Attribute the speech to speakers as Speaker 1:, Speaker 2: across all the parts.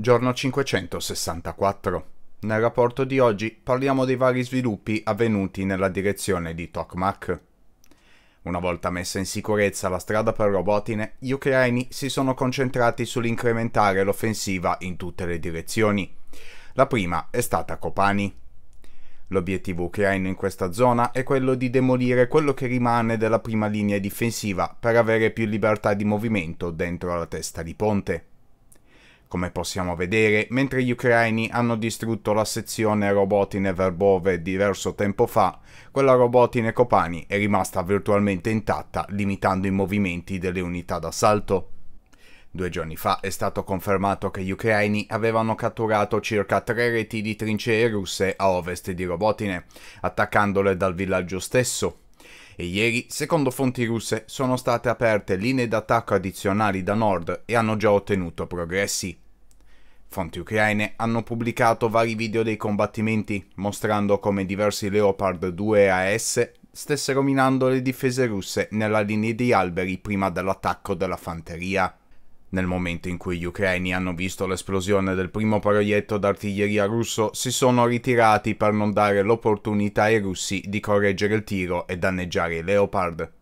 Speaker 1: Giorno 564. Nel rapporto di oggi parliamo dei vari sviluppi avvenuti nella direzione di Tokmak. Una volta messa in sicurezza la strada per Robotine, gli ucraini si sono concentrati sull'incrementare l'offensiva in tutte le direzioni. La prima è stata Copani. L'obiettivo ucraino in questa zona è quello di demolire quello che rimane della prima linea difensiva per avere più libertà di movimento dentro la testa di ponte come possiamo vedere, mentre gli ucraini hanno distrutto la sezione Robotine Verbove diverso tempo fa, quella Robotine Copani è rimasta virtualmente intatta, limitando i movimenti delle unità d'assalto. Due giorni fa è stato confermato che gli ucraini avevano catturato circa tre reti di trincee russe a ovest di Robotine, attaccandole dal villaggio stesso e ieri, secondo fonti russe, sono state aperte linee d'attacco addizionali da nord e hanno già ottenuto progressi. Fonti ucraine hanno pubblicato vari video dei combattimenti, mostrando come diversi Leopard 2 AS stessero minando le difese russe nella linea di alberi prima dell'attacco della fanteria. Nel momento in cui gli ucraini hanno visto l'esplosione del primo proietto d'artiglieria russo, si sono ritirati per non dare l'opportunità ai russi di correggere il tiro e danneggiare i Leopard.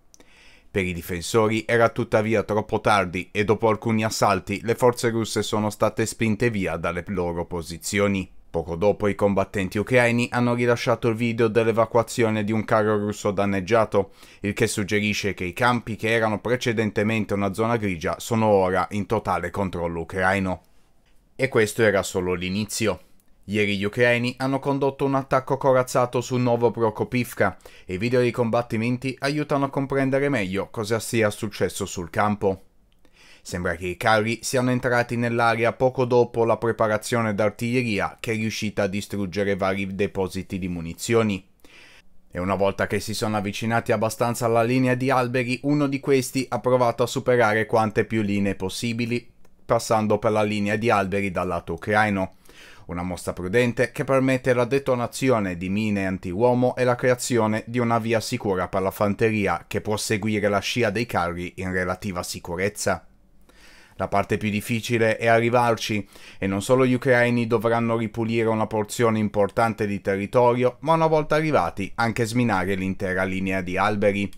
Speaker 1: Per i difensori era tuttavia troppo tardi e dopo alcuni assalti le forze russe sono state spinte via dalle loro posizioni. Poco dopo i combattenti ucraini hanno rilasciato il video dell'evacuazione di un carro russo danneggiato, il che suggerisce che i campi che erano precedentemente una zona grigia sono ora in totale controllo ucraino. E questo era solo l'inizio. Ieri gli ucraini hanno condotto un attacco corazzato su Novo Prokopivka e i video dei combattimenti aiutano a comprendere meglio cosa sia successo sul campo. Sembra che i carri siano entrati nell'area poco dopo la preparazione d'artiglieria che è riuscita a distruggere vari depositi di munizioni. E una volta che si sono avvicinati abbastanza alla linea di alberi, uno di questi ha provato a superare quante più linee possibili, passando per la linea di alberi dal lato ucraino. Una mossa prudente che permette la detonazione di mine anti-uomo e la creazione di una via sicura per la fanteria che può seguire la scia dei carri in relativa sicurezza. La parte più difficile è arrivarci e non solo gli ucraini dovranno ripulire una porzione importante di territorio, ma una volta arrivati anche sminare l'intera linea di alberi.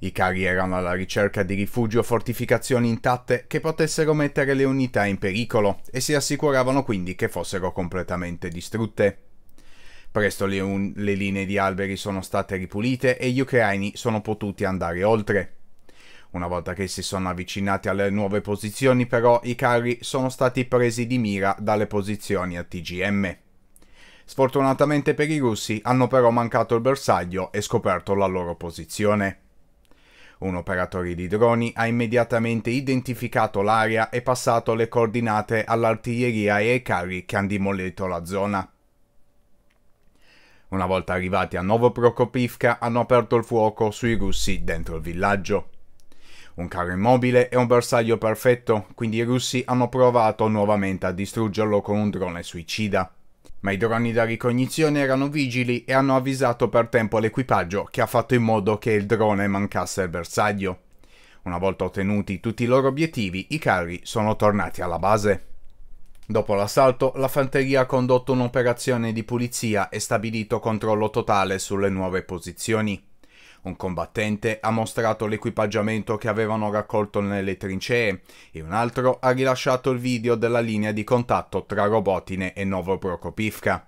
Speaker 1: I carri erano alla ricerca di rifugio o fortificazioni intatte che potessero mettere le unità in pericolo e si assicuravano quindi che fossero completamente distrutte. Presto le, le linee di alberi sono state ripulite e gli ucraini sono potuti andare oltre. Una volta che si sono avvicinati alle nuove posizioni però i carri sono stati presi di mira dalle posizioni a TGM. Sfortunatamente per i russi hanno però mancato il bersaglio e scoperto la loro posizione. Un operatore di droni ha immediatamente identificato l'area e passato le coordinate all'artiglieria e ai carri che hanno demolito la zona. Una volta arrivati a Novoprokopivka hanno aperto il fuoco sui russi dentro il villaggio un carro immobile è un bersaglio perfetto, quindi i russi hanno provato nuovamente a distruggerlo con un drone suicida. Ma i droni da ricognizione erano vigili e hanno avvisato per tempo l'equipaggio che ha fatto in modo che il drone mancasse il bersaglio. Una volta ottenuti tutti i loro obiettivi, i carri sono tornati alla base. Dopo l'assalto, la fanteria ha condotto un'operazione di pulizia e stabilito controllo totale sulle nuove posizioni. Un combattente ha mostrato l'equipaggiamento che avevano raccolto nelle trincee e un altro ha rilasciato il video della linea di contatto tra Robotine e Novoprokopivka.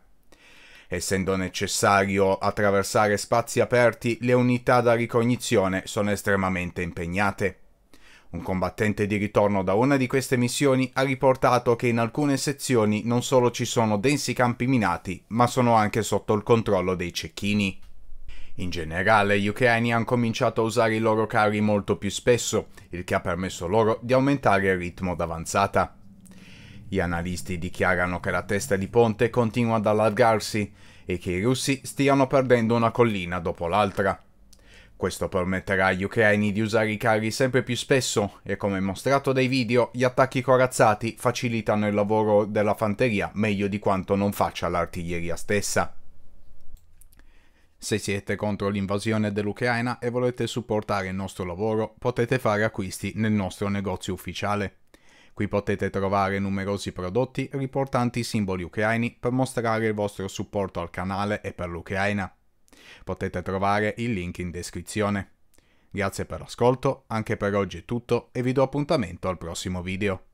Speaker 1: Essendo necessario attraversare spazi aperti, le unità da ricognizione sono estremamente impegnate. Un combattente di ritorno da una di queste missioni ha riportato che in alcune sezioni non solo ci sono densi campi minati, ma sono anche sotto il controllo dei cecchini. In generale, gli ucraini hanno cominciato a usare i loro carri molto più spesso, il che ha permesso loro di aumentare il ritmo d'avanzata. Gli analisti dichiarano che la testa di ponte continua ad allargarsi e che i russi stiano perdendo una collina dopo l'altra. Questo permetterà agli ucraini di usare i carri sempre più spesso e come mostrato dai video, gli attacchi corazzati facilitano il lavoro della fanteria meglio di quanto non faccia l'artiglieria stessa. Se siete contro l'invasione dell'Ucraina e volete supportare il nostro lavoro, potete fare acquisti nel nostro negozio ufficiale. Qui potete trovare numerosi prodotti riportanti i simboli ucraini per mostrare il vostro supporto al canale e per l'Ucraina. Potete trovare il link in descrizione. Grazie per l'ascolto, anche per oggi è tutto e vi do appuntamento al prossimo video.